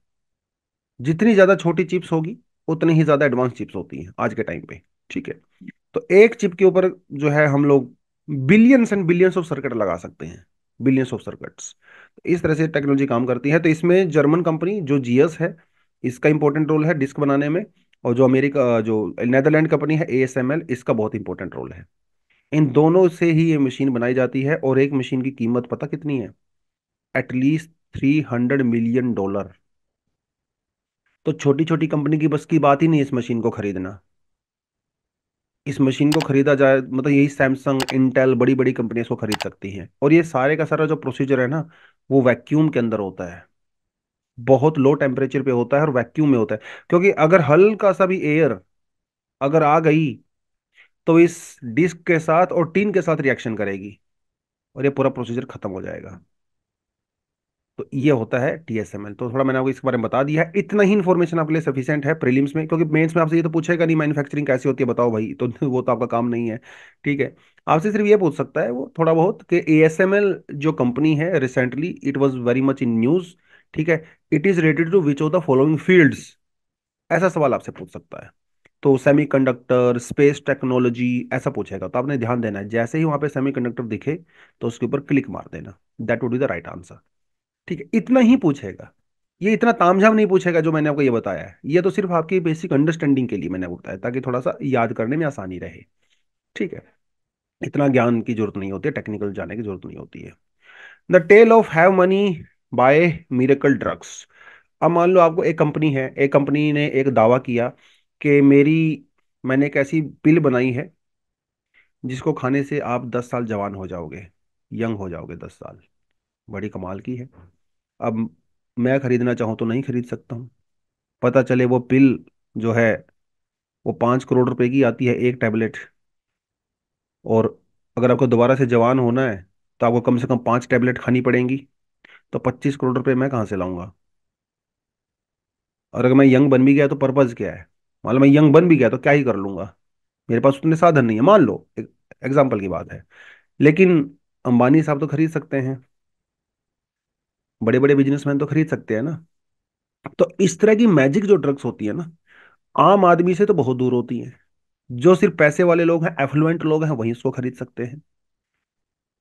जितनी ज़्यादा छोटी चिप्स होगी उतनी ही ज़्यादा एडवांस चिप्स होती हैं आज के टाइम पे ठीक है तो एक चिप के ऊपर जो है हम लोग billions and billions of circuit लगा सकते हैं बिलियंस ऑफ सर्किट्स इस तरह से टेक्नोलॉजी काम करती है तो इसमें जर्मन कंपनी जो जीएस है इसका इंपॉर्टेंट रोल है डिस्क बनाने में और जो अमेरिका जो नेदरलैंड कंपनी है ए इसका बहुत इंपॉर्टेंट रोल है इन दोनों से ही ये मशीन बनाई जाती है और एक मशीन की कीमत पता कितनी है at least three hundred million dollar तो छोटी छोटी कंपनी की बस की बात ही नहीं इस मशीन को खरीदना इस मशीन को खरीदा जाए मतलब यही सैमसंग इंटेल बड़ी बड़ी कंपनियां इसको खरीद सकती हैं और ये सारे का सारा जो प्रोसीजर है ना वो वैक्यूम के अंदर होता है बहुत लो टेम्परेचर पे होता है और वैक्यूम में होता है क्योंकि अगर हल्का सा भी एयर अगर आ गई तो इस डिस्क के साथ और टीन के साथ रिएक्शन करेगी और ये पूरा प्रोसीजर खत्म हो जाएगा तो ये होता है टीएसएमएल तो थोड़ा मैंने आपको इसके बारे में बता दिया है इतना ही इन्फॉर्मेशन आपके लिए सफिशियंट है प्रीलिम्स में क्योंकि मेंस में आपसे ये तो पूछेगा नहीं मैन्युफैक्चरिंग कैसी होती है बताओ भाई तो वो तो आपका काम नहीं है ठीक है आपसे सिर्फ ये पूछ सकता है वो थोड़ा बहुत कि एएसएमएल जो कंपनी है recently it was very much in news ठीक है it is related to which of the following field ऐसा सवाल आपसे पूछ सकता है तो कंडक्टर स्पेस टेक्नोलॉजी ऐसा पूछेगा तो आपने ध्यान देना है जैसे ही वहां पे कंडक्टर दिखे तो उसके ऊपर क्लिक मार देना that would be the right answer ठीक है इतना ही पूछेगा ये इतना तामझाम नहीं पूछेगा जो मैंने आपको ये बताया है ये तो सिर्फ आपकी बेसिक अंडरस्टैंडिंग के लिए मैंने बताया ताकि थोड़ा सा याद करने में आसानी रहे ठीक है इतना ज्ञान की जरूरत नहीं होती टेक्निकल जाने की जरूरत नहीं होती है the tale of have money by miracle drugs अब मान लो आपको एक कंपनी है एक कंपनी ने एक दावा किया कि मेरी मैंने एक ऐसी पिल बनाई है जिसको खाने से आप दस साल जवान हो जाओगे यंग हो जाओगे दस साल बड़ी कमाल की है अब मैं खरीदना चाहूँ तो नहीं खरीद सकता हूँ पता चले वो पिल जो है वो पाँच करोड़ रुपए की आती है एक टैबलेट और अगर आपको दोबारा से जवान होना है तो आपको कम से कम पाँच टैबलेट खानी पड़ेंगी तो पच्चीस करोड़ रुपए मैं कहाँ से लाऊंगा और अगर मैं यंग बन भी गया तो पर्पज़ क्या है मान लो मैं यंग बन भी गया तो क्या ही कर लूँगा मेरे पास उतने साधन नहीं है मान लो एग्जाम्पल की बात है लेकिन अंबानी साहब तो खरीद सकते हैं बड़े बड़े बिजनेसमैन तो खरीद सकते हैं ना तो इस तरह की मैजिक जो ड्रग्स होती है ना आम आदमी से तो बहुत दूर होती है जो सिर्फ पैसे वाले लोग हैं एफ्लुएंट लोग हैं वहीं इसको खरीद सकते हैं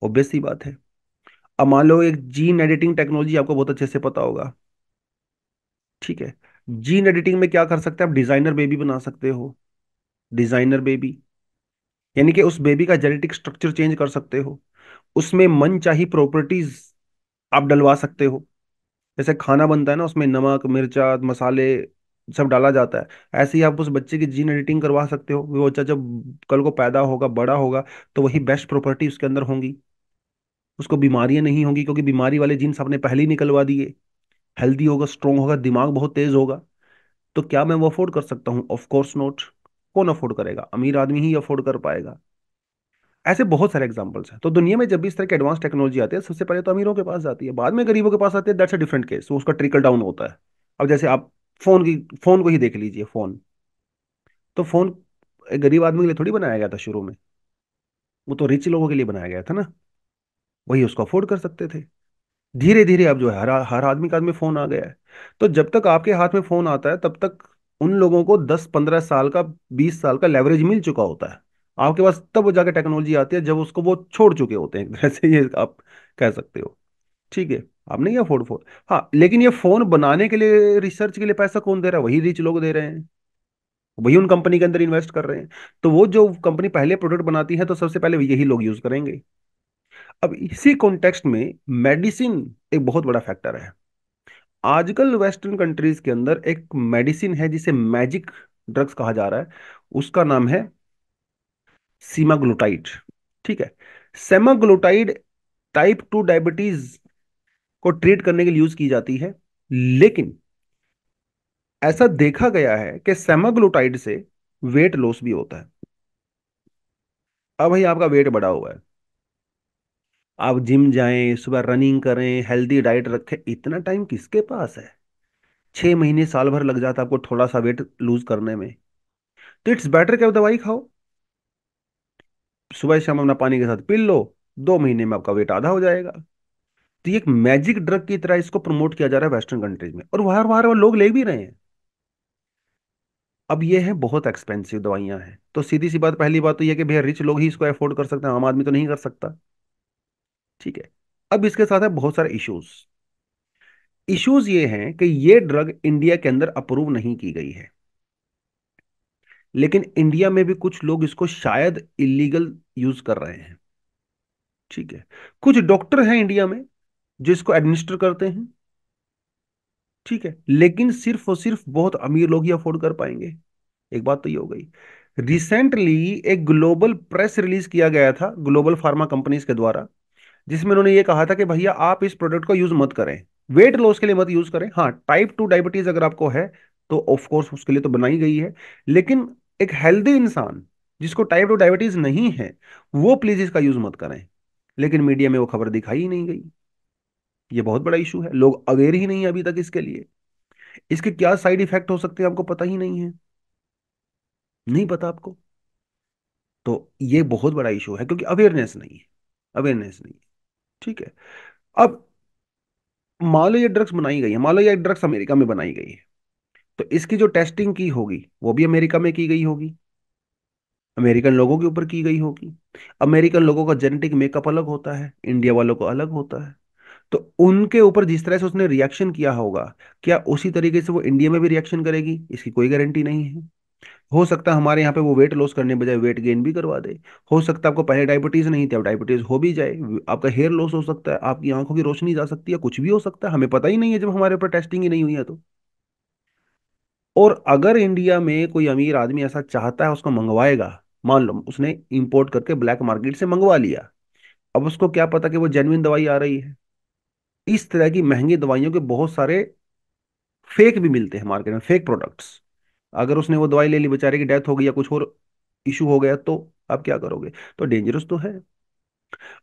ऑब्वियस सी बात है अब मान लो एक जीन एडिटिंग टेक्नोलॉजी आपको बहुत अच्छे से पता होगा ठीक है जीन एडिटिंग में क्या कर सकते हैं आप डिजाइनर बेबी बना सकते हो डिजाइनर बेबी यानी कि उस बेबी का जेनेटिक स्ट्रक्चर चेंज कर सकते हो उसमें मन चाहिए प्रॉपर्टीज आप डलवा सकते हो जैसे खाना बनता है ना उसमें नमक मिर्चा मसाले सब डाला जाता है ऐसे ही आप उस बच्चे की जीन एडिटिंग करवा सकते हो वो बच्चा जब कल को पैदा होगा बड़ा होगा तो वही बेस्ट प्रॉपर्टी उसके अंदर होंगी उसको बीमारियां नहीं होंगी क्योंकि बीमारी वाले जीन्स आपने पहले ही निकलवा दिए हेल्दी होगा स्ट्रांग होगा दिमाग बहुत तेज होगा तो क्या मैं वो अफोर्ड कर सकता हूँ ऑफकोर्स नोट कौन अफोर्ड करेगा अमीर आदमी ही अफोर्ड कर पाएगा ऐसे बहुत सारे एग्जाम्पल्स हैं तो दुनिया में जब भी इस तरह के एडवांस टेक्नोलॉजी आती है सबसे पहले तो अमीरों के पास जाती है बाद में गरीबों के पास आती है दैट्स अ डिफरेंट केस वो उसका ट्रिकल डाउन होता है अब जैसे आप फोन की फोन को ही देख लीजिए फोन तो फोन गरीब आदमी के लिए थोड़ी बनाया गया था शुरू में वो तो रिच लोगों के लिए बनाया गया था ना वही उसको अफोर्ड कर सकते थे धीरे धीरे अब जो है हर हर आदमी के आदमी फ़ोन आ गया है तो जब तक आपके हाथ में फ़ोन आता है तब तक उन लोगों को दस पंद्रह साल का बीस साल का लेवरेज मिल चुका होता है आपके पास तब वो जाके टेक्नोलॉजी आती है जब उसको वो छोड़ चुके होते हैं वैसे ये आप कह सकते हो ठीक है आपने किया अफोर्ड फोन हाँ लेकिन ये फोन बनाने के लिए रिसर्च के लिए पैसा कौन दे रहा है वही रिच लोग दे रहे हैं वही उन कंपनी के अंदर इन्वेस्ट कर रहे हैं तो वो जो कंपनी पहले प्रोडक्ट बनाती है तो सबसे पहले यही लोग यूज करेंगे अब इसी कॉन्टेक्स्ट में मेडिसिन एक बहुत बड़ा फैक्टर है आजकल वेस्टर्न कंट्रीज के अंदर एक मेडिसिन है जिसे मैजिक ड्रग्स कहा जा रहा है उसका नाम है सीमाग्लूटाइड ठीक है सेमाग्लूटाइड टाइप टू डायबिटीज को ट्रीट करने के लिए यूज की जाती है लेकिन ऐसा देखा गया है कि सेमाग्लूटाइड से वेट लॉस भी होता है अब भाई आपका वेट बढ़ा हुआ है आप जिम जाएं सुबह रनिंग करें हेल्दी डाइट रखें इतना टाइम किसके पास है छह महीने साल भर लग जाता है आपको थोड़ा सा वेट लूज करने में तो इट्स बेटर क्या दवाई खाओ सुबह शाम अपना पानी के साथ पी लो दो महीने में आपका वेट आधा हो जाएगा तो ये एक मैजिक ड्रग की तरह इसको प्रमोट किया जा रहा है वेस्टर्न कंट्रीज में और बाहर बाहर लोग ले भी रहे हैं अब ये है बहुत एक्सपेंसिव दवाइयां हैं तो सीधी सी बात पहली बात तो ये कि भैया रिच लोग ही इसको अफोर्ड कर सकते हैं आम आदमी तो नहीं कर सकता ठीक है अब इसके साथ है बहुत सारे इश्यूज इश्यूज ये हैं कि ये ड्रग इंडिया के अंदर अप्रूव नहीं की गई है लेकिन इंडिया में भी कुछ लोग इसको शायद इलीगल यूज कर रहे हैं ठीक है कुछ डॉक्टर हैं इंडिया में जो इसको एडमिनिस्टर करते हैं ठीक है लेकिन सिर्फ और सिर्फ बहुत अमीर लोग ही अफोर्ड कर पाएंगे एक बात तो ये हो गई रिसेंटली एक ग्लोबल प्रेस रिलीज किया गया था ग्लोबल फार्मा कंपनीज के द्वारा जिसमें उन्होंने ये कहा था कि भैया आप इस प्रोडक्ट को यूज मत करें वेट लॉस के लिए मत यूज करें हाँ टाइप टू डायबिटीज अगर आपको है तो ऑफकोर्स उसके लिए तो बनाई गई है लेकिन एक हेल्दी इंसान जिसको टाइप टू डायबिटीज नहीं है वो प्लीज इसका यूज मत करें लेकिन मीडिया में वो खबर दिखाई नहीं गई ये बहुत बड़ा इशू है लोग अवेयर ही नहीं अभी तक इसके लिए इसके क्या साइड इफेक्ट हो सकते हैं आपको पता ही नहीं है नहीं पता आपको तो ये बहुत बड़ा इशू है क्योंकि अवेयरनेस नहीं है अवेयरनेस नहीं है ठीक है अब मान लो ये ड्रग्स बनाई गई है मान लो ये ड्रग्स अमेरिका में बनाई गई है तो इसकी जो टेस्टिंग की होगी वो भी अमेरिका में की गई होगी अमेरिकन लोगों के ऊपर की गई होगी अमेरिकन लोगों का जेनेटिक मेकअप अलग होता है इंडिया वालों का अलग होता है तो उनके ऊपर जिस तरह से उसने रिएक्शन किया होगा क्या उसी तरीके से वो इंडिया में भी रिएक्शन करेगी इसकी कोई गारंटी नहीं है हो सकता हमारे यहाँ पे वो वेट लॉस करने बजाय वेट गेन भी करवा दे हो सकता है आपको पहले डायबिटीज़ नहीं थी अब डायबिटीज़ हो भी जाए आपका हेयर लॉस हो सकता है आपकी आंखों की रोशनी जा सकती है कुछ भी हो सकता है हमें पता ही नहीं है जब हमारे ऊपर टेस्टिंग ही नहीं हुई है तो और अगर इंडिया में कोई अमीर आदमी ऐसा चाहता है उसको मंगवाएगा मान लो उसने इंपोर्ट करके ब्लैक मार्केट से मंगवा लिया अब उसको क्या पता कि वो जेनविन दवाई आ रही है इस तरह की महंगी दवाइयों के बहुत सारे फेक भी मिलते हैं मार्केट में फेक प्रोडक्ट्स अगर उसने वो दवाई ले ली बेचारे की डेथ हो गई या कुछ और इशू हो गया तो आप क्या करोगे तो डेंजरस तो है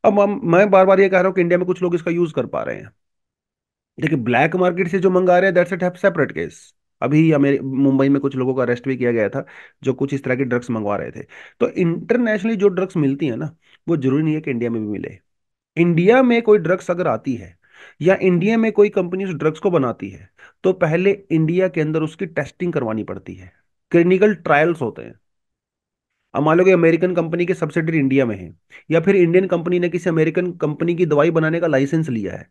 अब मैं बार बार ये कह रहा हूं कि इंडिया में कुछ लोग इसका यूज कर पा रहे हैं देखिए ब्लैक मार्केट से जो मंगा रहे हैं दैट्स सेपरेट केस अभी मुंबई में कुछ लोगों को अरेस्ट भी किया गया था जो कुछ इस तरह के ड्रग्स मंगवा रहे थे तो इंटरनेशनली जो ड्रग्स मिलती है ना वो जरूरी नहीं है कि इंडिया में भी मिले इंडिया में कोई ड्रग्स अगर आती है या इंडिया में कोई कंपनी उस ड्रग्स को बनाती है तो पहले इंडिया के अंदर उसकी टेस्टिंग करवानी पड़ती है क्लिनिकल ट्रायल्स होते हैं अब मान लो कि अमेरिकन कंपनी के सब्सिडी इंडिया में है या फिर इंडियन कंपनी ने किसी अमेरिकन कंपनी की दवाई बनाने का लाइसेंस लिया है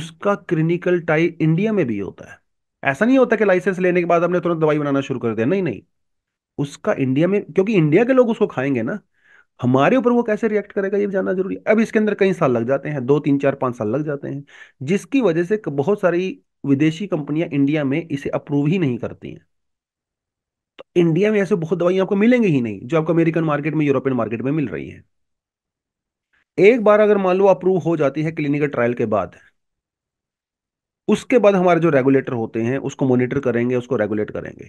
उसका क्लिनिकल ट्राई इंडिया में भी होता है ऐसा नहीं होता कि लाइसेंस लेने के बाद आपने तुरंत दवाई बनाना शुरू कर दिया नहीं नहीं उसका इंडिया में क्योंकि इंडिया के लोग उसको खाएंगे ना हमारे ऊपर वो कैसे रिएक्ट करेगा ये जानना जरूरी है अब इसके अंदर कई साल लग जाते हैं दो तीन चार पांच साल लग जाते हैं जिसकी वजह से बहुत सारी विदेशी कंपनियां इंडिया में इसे अप्रूव ही नहीं करती हैं तो इंडिया में ऐसे बहुत दवाइयां आपको मिलेंगी ही नहीं जो आपको अमेरिकन मार्केट में यूरोपियन मार्केट में मिल रही है एक बार अगर मान लो अप्रूव हो जाती है क्लिनिकल ट्रायल के बाद उसके बाद हमारे जो रेगुलेटर होते हैं उसको मॉनिटर करेंगे उसको रेगुलेट करेंगे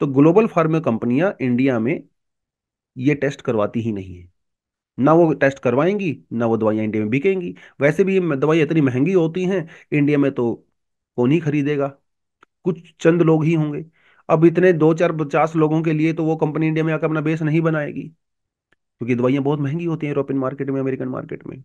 तो ग्लोबल फार्मा कंपनियां इंडिया में ये टेस्ट करवाती ही नहीं है ना वो टेस्ट करवाएंगी ना वो दवाइयां इंडिया में बिकेंगी वैसे भी ये दवाइयाँ इतनी महंगी होती हैं इंडिया में तो कौन ही खरीदेगा कुछ चंद लोग ही होंगे अब इतने दो चार पचास लोगों के लिए तो वो कंपनी इंडिया में आकर अपना बेस नहीं बनाएगी क्योंकि दवाइयां बहुत महंगी होती हैं यूरोपियन मार्केट में अमेरिकन मार्केट में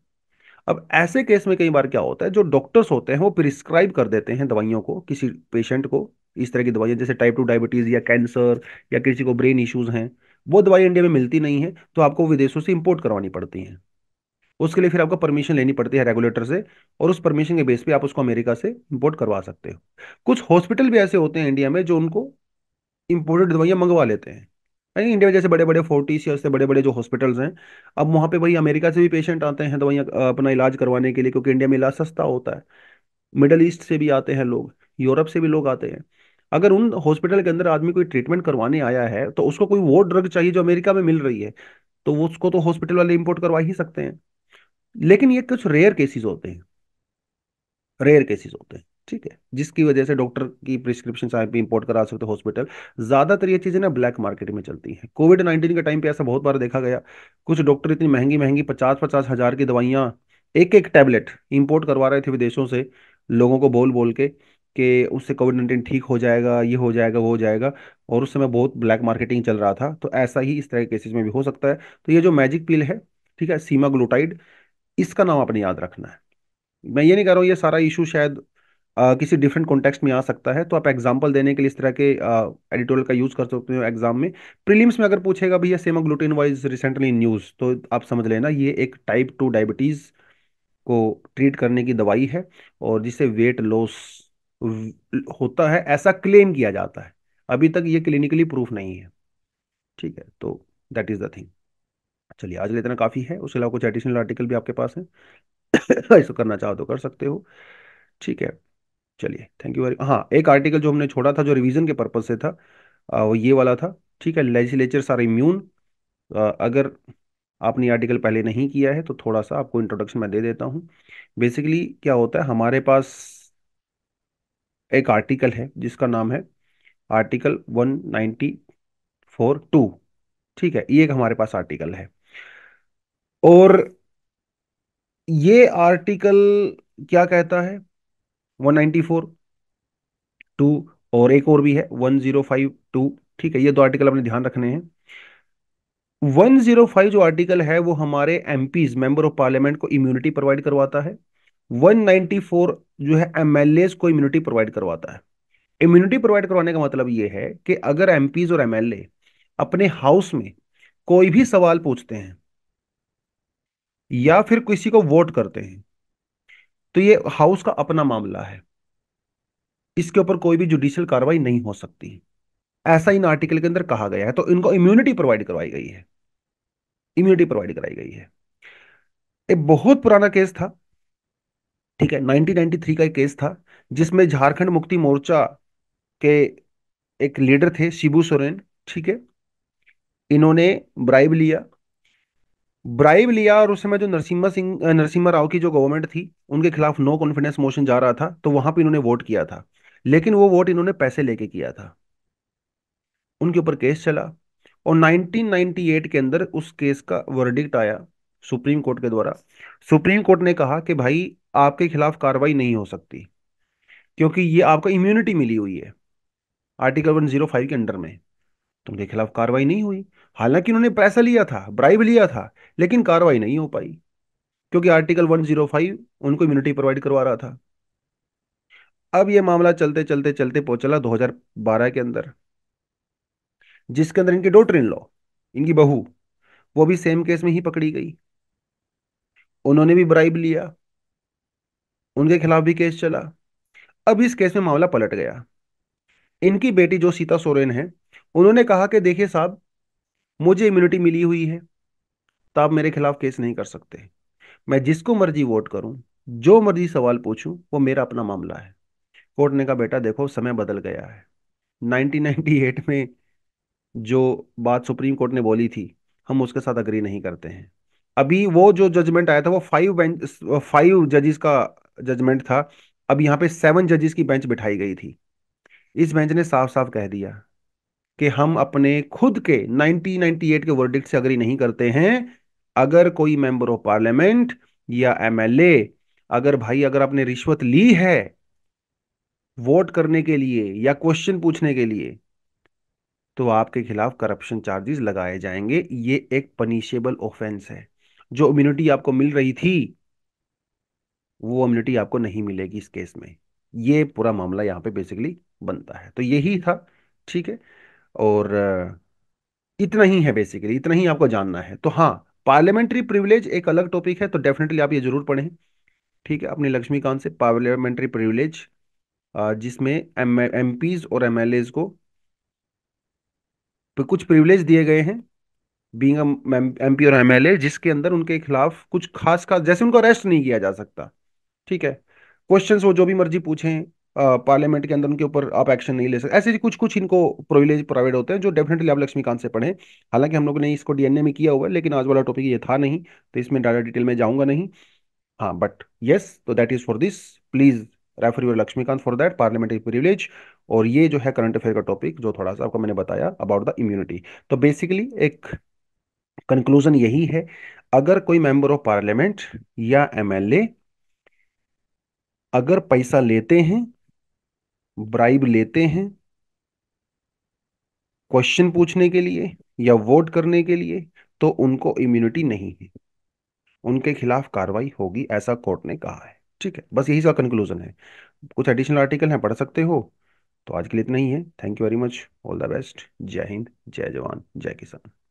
अब ऐसे केस में कई बार क्या होता है जो डॉक्टर्स होते हैं वो प्रिस्क्राइब कर देते हैं दवाइयों को किसी पेशेंट को इस तरह की दवाइयाँ जैसे टाइप टू डायबिटीज़ या कैंसर या किसी को ब्रेन इश्यूज़ हैं वो दवाई इंडिया में मिलती नहीं है तो आपको विदेशों से इंपोर्ट करवानी पड़ती हैं उसके लिए फिर आपको परमिशन लेनी पड़ती है रेगुलेटर से और उस परमिशन के बेस पे आप उसको अमेरिका से इंपोर्ट करवा सकते हो कुछ हॉस्पिटल भी ऐसे होते हैं इंडिया में जो उनको इम्पोर्टेड दवाइयाँ मंगवा लेते हैं नहीं इंडिया में जैसे बड़े बड़े फोर्टिस या उससे बड़े बड़े जो हॉस्पिटल्स हैं अब वहाँ पे भाई अमेरिका से भी पेशेंट आते हैं तो वहीं अपना इलाज करवाने के लिए क्योंकि इंडिया में इलाज सस्ता होता है मिडल ईस्ट से भी आते हैं लोग यूरोप से भी लोग आते हैं अगर उन हॉस्पिटल के अंदर आदमी कोई ट्रीटमेंट करवाने आया है तो उसको कोई वो ड्रग चाहिए जो अमेरिका में मिल रही है तो वो उसको तो हॉस्पिटल वाले इम्पोर्ट करवा ही सकते हैं लेकिन ये कुछ रेयर केसेस होते हैं रेयर केसेस होते हैं ठीक है जिसकी वजह से डॉक्टर की प्रिस्क्रिप्शन आप भी इंपोर्ट करा सकते हो हॉस्पिटल ज़्यादातर ये चीज़ें ना ब्लैक मार्केट में चलती हैं कोविड नाइन्टीन के टाइम पे ऐसा बहुत बार देखा गया कुछ डॉक्टर इतनी महंगी महंगी पचास पचास हज़ार की दवाइयाँ एक एक टैबलेट इंपोर्ट करवा रहे थे विदेशों से लोगों को बोल बोल के कि उससे कोविड नाइन्टीन ठीक हो जाएगा ये हो जाएगा वो हो जाएगा और उस समय बहुत ब्लैक मार्केटिंग चल रहा था तो ऐसा ही इस तरह के केसेज में भी हो सकता है तो ये जो मैजिक पिल है ठीक है सीमा ग्लूटाइड इसका नाम आपने याद रखना है मैं ये नहीं कह रहा हूँ ये सारा इशू शायद आ, किसी डिफरेंट कॉन्टेक्स्ट में आ सकता है तो आप एग्जांपल देने के लिए इस तरह के एडिटोरियल का यूज़ कर सकते हो एग्जाम में प्रीलिम्स में अगर पूछेगा भैया सेमाग्लूटिन वाइज रिसेंटली न्यूज़ तो आप समझ लेना ये एक टाइप टू डायबिटीज़ को ट्रीट करने की दवाई है और जिससे वेट लॉस होता है ऐसा क्लेम किया जाता है अभी तक ये क्लिनिकली प्रूफ नहीं है ठीक है तो दैट इज़ द थिंग चलिए आज इतना काफ़ी है उसके अलावा कुछ एडिशनल आर्टिकल भी आपके पास है ऐसा करना चाहो तो कर सकते हो ठीक है चलिए थैंक यू वेरी हाँ एक आर्टिकल जो हमने छोड़ा था जो रिवीजन के पर्पज से था आ, वो ये वाला था ठीक है लेजिस्लेचर्स सारे इम्यून अगर आपने आर्टिकल पहले नहीं किया है तो थोड़ा सा आपको इंट्रोडक्शन मैं दे देता हूँ बेसिकली क्या होता है हमारे पास एक आर्टिकल है जिसका नाम है आर्टिकल वन फोर टू ठीक है ये एक हमारे पास आर्टिकल है और ये आर्टिकल क्या कहता है 194 टू और एक और भी है 1052 ठीक है ये दो आर्टिकल अपने ध्यान रखने हैं 105 जो आर्टिकल है वो हमारे एमपीज मेंबर ऑफ पार्लियामेंट को इम्यूनिटी प्रोवाइड करवाता है 194 जो है एमएलए को इम्यूनिटी प्रोवाइड करवाता है इम्यूनिटी प्रोवाइड करवाने का मतलब ये है कि अगर एमपीज और एमएलए अपने हाउस में कोई भी सवाल पूछते हैं या फिर किसी को वोट करते हैं तो ये हाउस का अपना मामला है इसके ऊपर कोई भी जुडिशियल कार्रवाई नहीं हो सकती ऐसा इन आर्टिकल के अंदर कहा गया है तो इनको इम्यूनिटी प्रोवाइड करवाई गई है इम्यूनिटी प्रोवाइड कराई गई है एक बहुत पुराना केस था ठीक है 1993 का एक केस था जिसमें झारखंड मुक्ति मोर्चा के एक लीडर थे शिबू सोरेन ठीक है इन्होंने ब्राइब लिया ब्राइब लिया और उस समय जो नरसिम्हा सिंह नरसिम्हा राव की जो गवर्नमेंट थी उनके खिलाफ नो कॉन्फिडेंस मोशन जा रहा था तो वहां पर इन्होंने वोट किया था लेकिन वो वोट इन्होंने पैसे लेके किया था उनके ऊपर केस चला और 1998 के अंदर उस केस का वर्डिक्ट आया सुप्रीम कोर्ट के द्वारा सुप्रीम कोर्ट ने कहा कि भाई आपके खिलाफ कार्रवाई नहीं हो सकती क्योंकि ये आपको इम्यूनिटी मिली हुई है आर्टिकल 105 के अंडर में तो उनके खिलाफ कार्रवाई नहीं हुई हालांकि उन्होंने पैसा लिया था ब्राइब लिया था लेकिन कार्रवाई नहीं हो पाई क्योंकि आर्टिकल 105 उनको इम्यूनिटी प्रोवाइड करवा रहा था अब यह मामला चलते चलते चलते पहुंचला 2012 के अंदर जिसके अंदर इनकी डोटर इन लॉ इनकी बहू वो भी सेम केस में ही पकड़ी गई उन्होंने भी ब्राइब लिया उनके खिलाफ भी केस चला अब इस केस में मामला पलट गया इनकी बेटी जो सीता सोरेन है उन्होंने कहा कि देखिए साहब मुझे इम्यूनिटी मिली हुई है तो आप मेरे खिलाफ केस नहीं कर सकते मैं जिसको मर्जी वोट करूं जो मर्जी सवाल पूछूं वो मेरा अपना मामला है कोर्ट ने कहा बेटा देखो समय बदल गया है 1998 में जो बात सुप्रीम कोर्ट ने बोली थी हम उसके साथ अग्री नहीं करते हैं अभी वो जो जजमेंट आया था वो फाइव बेंच फाइव जजेस का जजमेंट था अब यहाँ पे सेवन जजेस की बेंच बिठाई गई थी इस बेंच ने साफ साफ कह दिया कि हम अपने खुद के 1998 के वर्डिक्ट से अग्री नहीं करते हैं अगर कोई मेंबर ऑफ पार्लियामेंट या एमएलए अगर भाई अगर आपने रिश्वत ली है वोट करने के लिए या क्वेश्चन पूछने के लिए तो आपके खिलाफ करप्शन चार्जेस लगाए जाएंगे ये एक पनिशेबल ऑफेंस है जो इम्यूनिटी आपको मिल रही थी वो इम्यूनिटी आपको नहीं मिलेगी इस केस में ये पूरा मामला यहाँ पे बेसिकली बनता है तो यही था ठीक है और इतना ही है बेसिकली इतना ही आपको जानना है तो हाँ पार्लियामेंट्री प्रिविलेज एक अलग टॉपिक है तो डेफिनेटली आप ये जरूर पढ़ें ठीक है अपनी लक्ष्मीकांत से पार्लियामेंट्री प्रिविलेज जिसमें एम और एम को कुछ प्रिविलेज दिए गए हैं बींग एम पी और एम जिसके अंदर उनके खिलाफ कुछ खास खास जैसे उनको अरेस्ट नहीं किया जा सकता ठीक है क्वेश्चंस वो जो भी मर्जी पूछें पार्लियामेंट के अंदर उनके ऊपर आप एक्शन नहीं ले सकते ऐसे कुछ कुछ इनको प्रोविलेज प्रोवाइड होते हैं जो डेफिनेटली आप लक्ष्मीकांत से पढ़े हालांकि हम लोग ने इसको डीएनए में किया हुआ है लेकिन आज वाला टॉपिक ये था नहीं तो इसमें डाटा डिटेल में जाऊंगा नहीं हाँ बट येस तो that is for this please refer your Laxmikanth for that parliament privilege और ये जो है करंट अफेयर का टॉपिक जो थोड़ा सा आपको मैंने बताया अबाउट द इम्यूनिटी तो बेसिकली एक कंक्लूजन यही है अगर कोई मेंबर ऑफ पार्लियामेंट या एमएलए अगर पैसा लेते हैं ब्राइब लेते हैं क्वेश्चन पूछने के लिए या वोट करने के लिए तो उनको इम्यूनिटी नहीं है उनके खिलाफ कार्रवाई होगी ऐसा कोर्ट ने कहा है ठीक है बस यही सब कंक्लूजन है कुछ एडिशनल आर्टिकल हैं पढ़ सकते हो तो आज के लिए इतना ही है thank you very much all the best जय हिंद जय जवान जय किसान